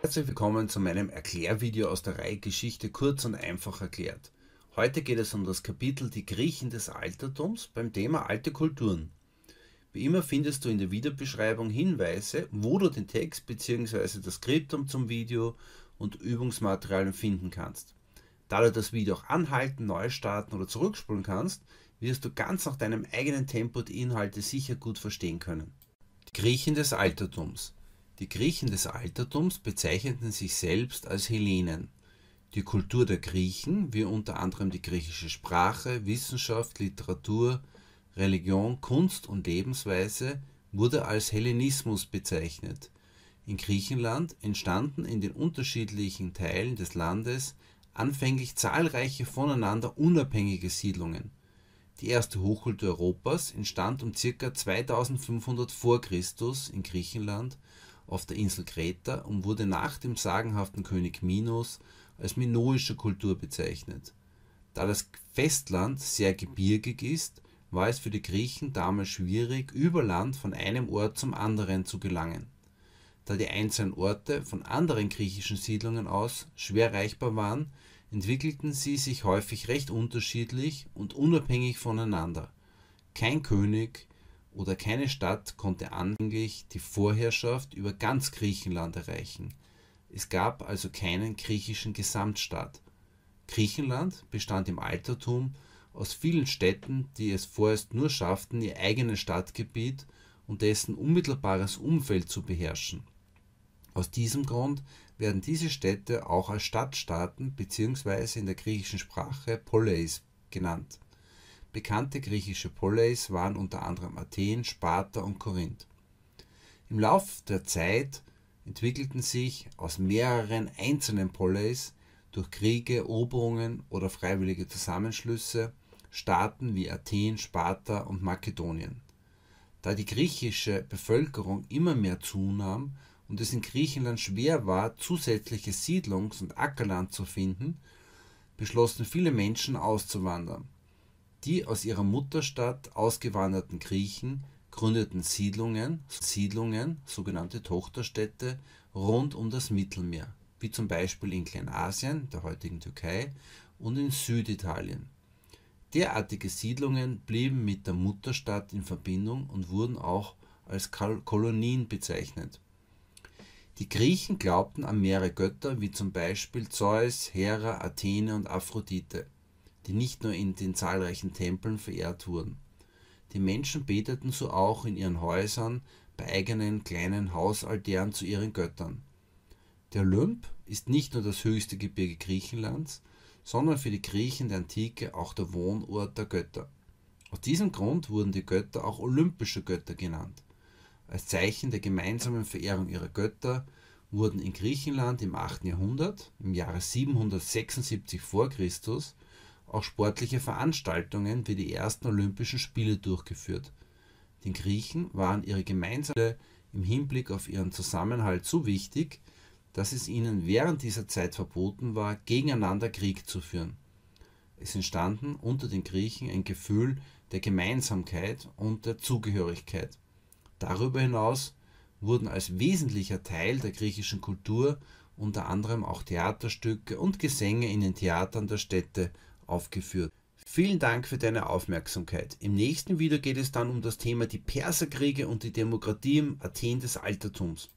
Herzlich willkommen zu meinem Erklärvideo aus der Reihe Geschichte kurz und einfach erklärt. Heute geht es um das Kapitel Die Griechen des Altertums beim Thema alte Kulturen. Wie immer findest du in der Videobeschreibung Hinweise, wo du den Text bzw. das Skriptum zum Video und Übungsmaterialien finden kannst. Da du das Video auch anhalten, neu starten oder zurückspulen kannst, wirst du ganz nach deinem eigenen Tempo die Inhalte sicher gut verstehen können. Die Griechen des Altertums die Griechen des Altertums bezeichneten sich selbst als Hellenen. Die Kultur der Griechen, wie unter anderem die griechische Sprache, Wissenschaft, Literatur, Religion, Kunst und Lebensweise, wurde als Hellenismus bezeichnet. In Griechenland entstanden in den unterschiedlichen Teilen des Landes anfänglich zahlreiche voneinander unabhängige Siedlungen. Die erste Hochkultur Europas entstand um ca. 2500 v. Chr. in Griechenland auf der Insel Kreta und wurde nach dem sagenhaften König Minos als minoische Kultur bezeichnet. Da das Festland sehr gebirgig ist, war es für die Griechen damals schwierig, über Land von einem Ort zum anderen zu gelangen, da die einzelnen Orte von anderen griechischen Siedlungen aus schwer erreichbar waren, entwickelten sie sich häufig recht unterschiedlich und unabhängig voneinander. Kein König, oder keine Stadt konnte anfänglich die Vorherrschaft über ganz Griechenland erreichen. Es gab also keinen griechischen Gesamtstaat. Griechenland bestand im Altertum aus vielen Städten, die es vorerst nur schafften, ihr eigenes Stadtgebiet und dessen unmittelbares Umfeld zu beherrschen. Aus diesem Grund werden diese Städte auch als Stadtstaaten bzw. in der griechischen Sprache Poleis genannt. Bekannte griechische Poleis waren unter anderem Athen, Sparta und Korinth. Im Lauf der Zeit entwickelten sich aus mehreren einzelnen Poleis durch Kriege, Eroberungen oder freiwillige Zusammenschlüsse Staaten wie Athen, Sparta und Makedonien. Da die griechische Bevölkerung immer mehr zunahm und es in Griechenland schwer war, zusätzliches Siedlungs- und Ackerland zu finden, beschlossen viele Menschen auszuwandern. Die aus ihrer Mutterstadt ausgewanderten Griechen gründeten Siedlungen (Siedlungen, sogenannte Tochterstädte) rund um das Mittelmeer, wie zum Beispiel in Kleinasien (der heutigen Türkei) und in Süditalien. Derartige Siedlungen blieben mit der Mutterstadt in Verbindung und wurden auch als Kolonien bezeichnet. Die Griechen glaubten an mehrere Götter wie zum Beispiel Zeus, Hera, Athene und Aphrodite die nicht nur in den zahlreichen Tempeln verehrt wurden. Die Menschen beteten so auch in ihren Häusern, bei eigenen kleinen Hausaltären zu ihren Göttern. Der Olymp ist nicht nur das höchste Gebirge Griechenlands, sondern für die Griechen der Antike auch der Wohnort der Götter. Aus diesem Grund wurden die Götter auch olympische Götter genannt. Als Zeichen der gemeinsamen Verehrung ihrer Götter wurden in Griechenland im 8. Jahrhundert, im Jahre 776 v. Chr., auch sportliche Veranstaltungen wie die ersten Olympischen Spiele durchgeführt. Den Griechen waren ihre gemeinsamen im Hinblick auf ihren Zusammenhalt so wichtig, dass es ihnen während dieser Zeit verboten war, gegeneinander Krieg zu führen. Es entstanden unter den Griechen ein Gefühl der Gemeinsamkeit und der Zugehörigkeit. Darüber hinaus wurden als wesentlicher Teil der griechischen Kultur unter anderem auch Theaterstücke und Gesänge in den Theatern der Städte aufgeführt. Vielen Dank für deine Aufmerksamkeit. Im nächsten Video geht es dann um das Thema die Perserkriege und die Demokratie im Athen des Altertums.